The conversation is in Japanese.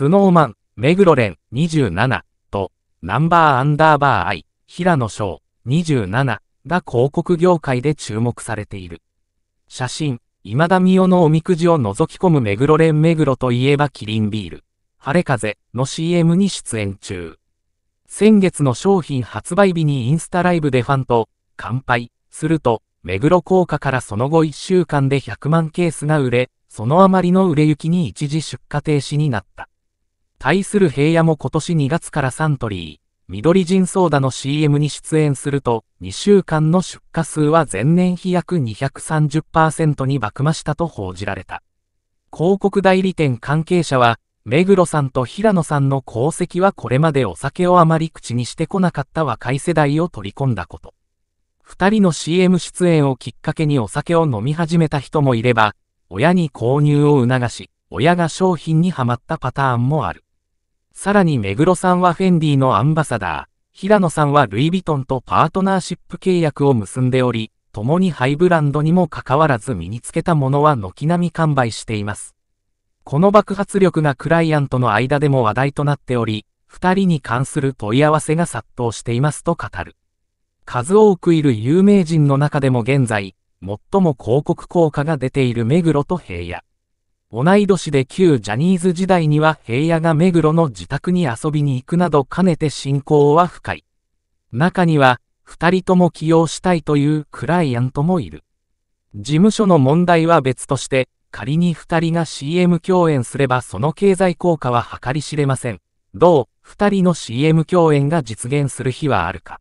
スノーマン、目黒蓮27と、ナンバーアンダーバーアイ、平野翔27が広告業界で注目されている。写真、今田美代のおみくじを覗き込む目黒蓮目黒といえばキリンビール、晴れ風の CM に出演中。先月の商品発売日にインスタライブでファンと乾杯すると、目黒効果からその後1週間で100万ケースが売れ、そのあまりの売れ行きに一時出荷停止になった。対する平野も今年2月からサントリー、緑人ソーダの CM に出演すると、2週間の出荷数は前年比約230%に爆増したと報じられた。広告代理店関係者は、目黒さんと平野さんの功績はこれまでお酒をあまり口にしてこなかった若い世代を取り込んだこと。二人の CM 出演をきっかけにお酒を飲み始めた人もいれば、親に購入を促し、親が商品にはまったパターンもある。さらに目黒さんはフェンディのアンバサダー、平野さんはルイ・ヴィトンとパートナーシップ契約を結んでおり、共にハイブランドにもかかわらず身につけたものは軒並み完売しています。この爆発力がクライアントの間でも話題となっており、二人に関する問い合わせが殺到していますと語る。数多くいる有名人の中でも現在、最も広告効果が出ている目黒と平野。同い年で旧ジャニーズ時代には平野が目黒の自宅に遊びに行くなど兼ねて信仰は深い。中には、二人とも起用したいというクライアントもいる。事務所の問題は別として、仮に二人が CM 共演すればその経済効果は計り知れません。どう、二人の CM 共演が実現する日はあるか。